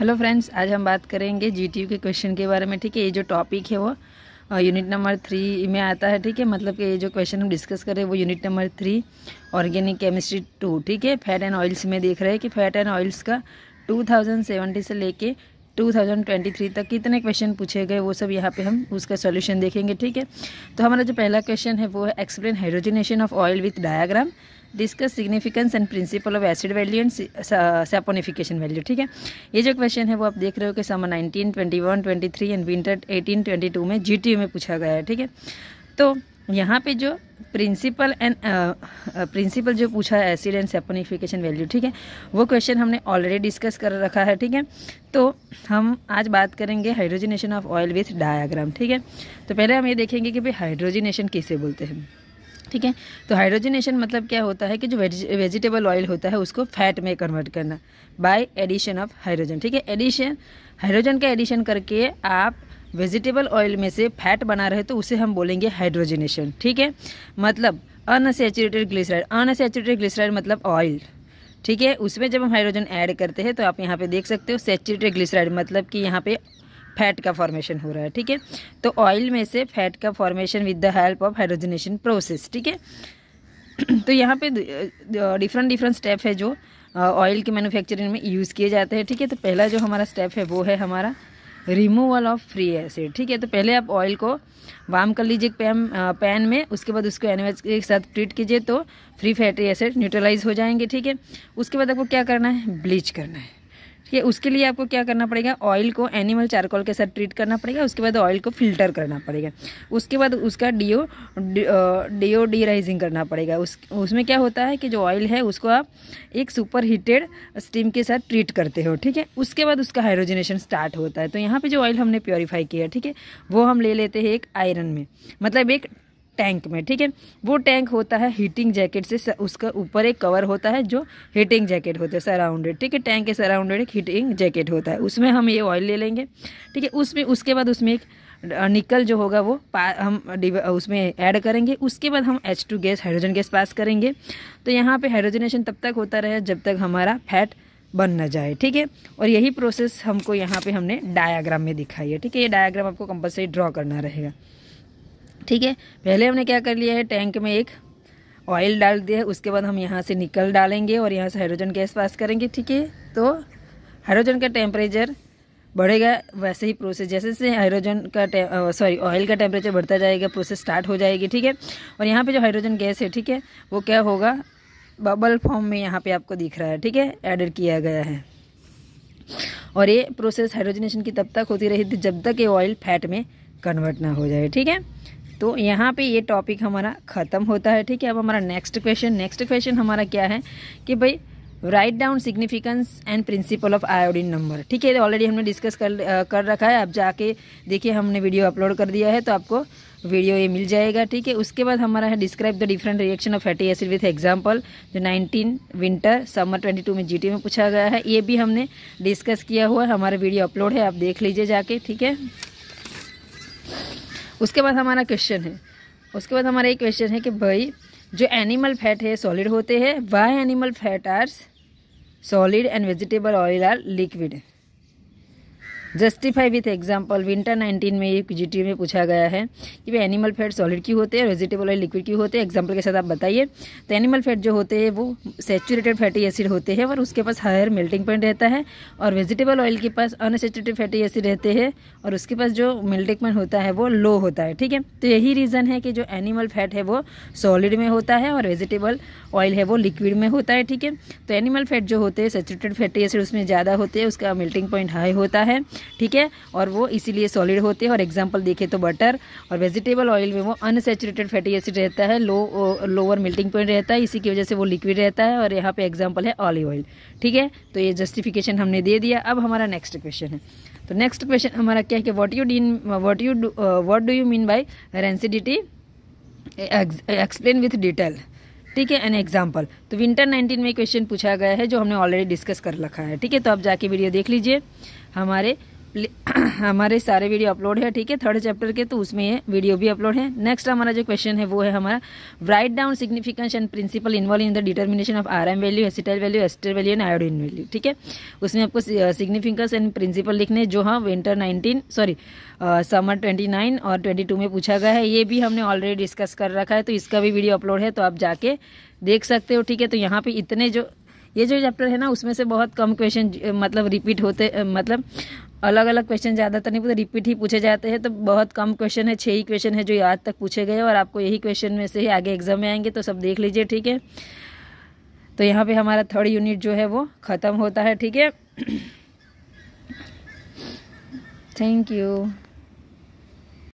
hello friends आज हम बात करेंगे जीटीयू के क्वेश्चन के बारे में ठीक है ये जो टॉपिक है वो यूनिट नंबर थ्री में आता है ठीक है मतलब कि ये जो क्वेश्चन हम डिस्कस करें वो unit number three organic chemistry two ठीक है फैट एंड ऑयल्स में देख रहे हैं कि फैट एंड ऑयल्स का 2070 से लेके 2023 तक कितने क्वेश्चन पूछे गए वो सब यहाँ पे हम उसका सॉल्यूशन देखेंगे ठीक है तो हमारा जो पहला क्वेश्चन है वो है explain hydrogenation of oil with diagram discuss significance and principle of acid value and saponification value ठीक है ये जो क्वेश्चन है वो आप देख रहे हो कि summer nineteen twenty one twenty three and winter eighteen twenty two में जी में पूछा गया है ठीक है तो यहाँ पे जो प्रिंसिपल एंड प्रिंसिपल जो पूछा है एसिड एंड सेपोनिफिकेशन वैल्यू ठीक है वो क्वेश्चन हमने ऑलरेडी डिस्कस कर रखा है ठीक है तो हम आज बात करेंगे hydrogenation of oil with diagram ठीक है तो पहले हम ये देखेंगे कि भाई हाइड्रोजनेशन किसे बोलते हैं ठीक है तो हाइड्रोजनेशन मतलब क्या होता है कि जो वेजिटेबल ऑयल होता है उसको फैट में कन्वर्ट करना बाय एडिशन ऑफ हाइड्रोजन ठीक है एडिशन हाइड्रोजन का एडिशन करके आप वेजिटेबल ऑयल में से फैट बना रहे तो उसे हम बोलेंगे हाइड्रोजनेशन ठीक है मतलब अनसेचुरेटेड ग्लिसराइड अनसेचुरेटेड ग्लिसराइड मतलब ऑयल ठीक है उसमें जब हम हाइड्रोजन ऐड करते हैं तो आप यहाँ पे देख सकते हो सेचुरेटेड ग्लिसराइड मतलब कि यहाँ पे फैट का फॉर्मेशन हो रहा है ठीक है तो ऑयल में से फैट का formation with the help of hydrogenation process ठीक है तो यहाँ पे डिफरेंट डिफरेंट स्टेप है जो ऑयल के मैन्युफैक्चरिंग में यूज़ किए जाते हैं ठीक है तो पहला जो हमारा स्टेप है वो है हमारा रिमूवल ऑफ फ्री एसिड ठीक है तो पहले आप ऑयल को वार्म कर लीजिए पैन पैन में उसके बाद उसको एनिमल्स के साथ ट्रीट कीजिए तो फ्री फैटी एसिड न्यूट्रलाइज हो जाएंगे ठीक है उसके बाद आपको क्या करना है ब्लीच करना है ठीक है उसके लिए आपको क्या करना पड़ेगा ऑयल को एनिमल चारकोल के साथ ट्रीट करना पड़ेगा उसके बाद ऑयल को फिल्टर करना पड़ेगा उसके बाद उसका डीओ डीओ डीराइजिंग करना पड़ेगा उस उसमें क्या होता है कि जो ऑयल है उसको आप एक सुपर हीटेड स्टीम के साथ ट्रीट करते हो ठीक है उसके बाद उसका हाइड्रोजनेशन स्टार्ट होता है तो यहाँ पर जो ऑयल हमने प्योरीफाई किया ठीक है वो हम ले लेते हैं एक आयरन में मतलब एक टैंक में ठीक है वो टैंक होता है हीटिंग जैकेट से उसका ऊपर एक कवर होता है जो हीटिंग जैकेट होता है सराउंडेड ठीक है टैंक के सराउंडेड एक हीटिंग जैकेट होता है उसमें हम ये ऑयल ले लेंगे ठीक है उसमें उसके बाद उसमें एक निकल जो होगा वो हम उसमें ऐड करेंगे उसके बाद हम H two gas hydrogen gas pass करेंगे तो यहाँ पर हाइड्रोजनेशन तब तक होता रहे जब तक हमारा फैट बन ना जाए ठीक है और यही प्रोसेस हमको यहाँ पे हमने डायाग्राम में दिखाई है ठीक है ये डायाग्राम आपको कंपलसरी ड्रॉ करना रहेगा ठीक है पहले हमने क्या कर लिया है टैंक में एक ऑयल डाल दिया है उसके बाद हम यहाँ से निकल डालेंगे और यहाँ से हाइड्रोजन गैस पास करेंगे ठीक है तो हाइड्रोजन का टेम्परेचर बढ़ेगा वैसे ही प्रोसेस जैसे जैसे हाइड्रोजन का सॉरी ऑयल का टेम्परेचर बढ़ता जाएगा प्रोसेस स्टार्ट हो जाएगी ठीक है और यहाँ पे जो हाइड्रोजन गैस है ठीक है वो क्या होगा बबल फॉर्म में यहाँ पे आपको दिख रहा है ठीक है एडेड किया गया है और ये प्रोसेस हाइड्रोजनेशन की तब तक होती रही थी जब तक ये ऑयल फैट में कन्वर्ट ना हो जाए ठीक है तो यहाँ पे ये टॉपिक हमारा ख़त्म होता है ठीक है अब हमारा नेक्स्ट क्वेश्चन नेक्स्ट क्वेश्चन हमारा क्या है कि भाई write down significance and principle of iodine number ठीक है ऑलरेडी हमने डिस्कस कर कर रखा है अब जाके देखिए हमने वीडियो अपलोड कर दिया है तो आपको वीडियो ये मिल जाएगा ठीक है उसके बाद हमारा है describe the different reaction of fatty acid with example जो 19 विंटर समर 22 में जीटी में पूछा गया है ये भी हमने डिस्कस किया हुआ है हमारा वीडियो अपलोड है आप देख लीजिए जाके ठीक है उसके बाद हमारा क्वेश्चन है उसके बाद हमारा एक क्वेश्चन है कि भाई जो एनिमल फैट है सॉलिड होते हैं why animal fat are solid and vegetable oil are liquid है justify with example winter nineteen में ये जी में पूछा गया है कि भाई एनिमल फैट सॉलिड क्यों होते हैं वेजिटेबल ऑयल लिक्विड क्यों होते हैं एग्जाम्पल के साथ आप बताइए तो एनिमल फैट जो होते हैं वो सेचुरेटेड फैटी एसिड होते हैं और उसके पास हायर मेल्टिंग पॉइंट रहता है और वेजिटेबल ऑयल के पास अनसेचुरेटेड फैटी एसिड रहते हैं और उसके पास जो मेल्टिंग पॉइंट होता है वो लो होता है ठीक है तो यही रीज़न है कि जो एनिमल फैट है वो सॉलिड में होता है और वेजिटेबल ऑयल है वो लिक्विड में होता है ठीक है तो एनिमल फैट जो होते हैं सेचुरेटेड फैटी एसिड उसमें ज़्यादा होते हैं उसका मेल्टिंग पॉइंट हाई होता है ठीक है और वो इसीलिए सॉलिड होते हैं और एग्जाम्पल देखें तो बटर और वेजिटेबल ऑयल में वो अनसेचुरेटेड फैटी एसिड रहता है लो लोअर मेल्टिंग पॉइंट रहता है इसी की वजह से वो लिक्विड रहता है और यहाँ पे एग्जाम्पल है ऑलिव ऑयल ठीक है तो ये जस्टिफिकेशन हमने दे दिया अब हमारा नेक्स्ट क्वेश्चन है तो नेक्स्ट क्वेश्चन हमारा क्या है कि what you dean what you what do you mean by rancidity explain with detail ठीक है एन एग्जाम्पल तो विंटर नाइनटीन में क्वेश्चन पूछा गया है जो हमने ऑलरेडी डिस्कस कर रखा है ठीक है तो आप जाके वीडियो देख लीजिए हमारे हमारे सारे वीडियो अपलोड है ठीक है थर्ड चैप्टर के तो उसमें ये वीडियो भी अपलोड है नेक्स्ट हमारा जो क्वेश्चन है वो है हमारा write down significance and principle involve in the determination of R M value acetyl value ester value and iodine value ठीक है उसमें आपको सिग्निफिकेंस एंड प्रिंसिपल लिखने जो हाँ winter nineteen sorry summer twenty nine और ट्वेंटी टू में पूछा गया है ये भी हमने ऑलरेडी डिस्कस कर रखा है तो इसका भी वीडियो अपलोड है तो आप जाके देख सकते हो ठीक है तो यहाँ पर इतने जो ये जो चैप्टर है ना उसमें से बहुत कम क्वेश्चन मतलब रिपीट होते मतलब अलग अलग क्वेश्चन ज़्यादातर नहीं पूछते रिपीट ही पूछे जाते हैं तो बहुत कम क्वेश्चन है छः ही क्वेश्चन है जो आज तक पूछे गए और आपको यही क्वेश्चन में से ही आगे एग्जाम में आएंगे तो सब देख लीजिए ठीक है तो यहाँ पे हमारा थर्ड यूनिट जो है वो ख़त्म होता है ठीक है थैंक यू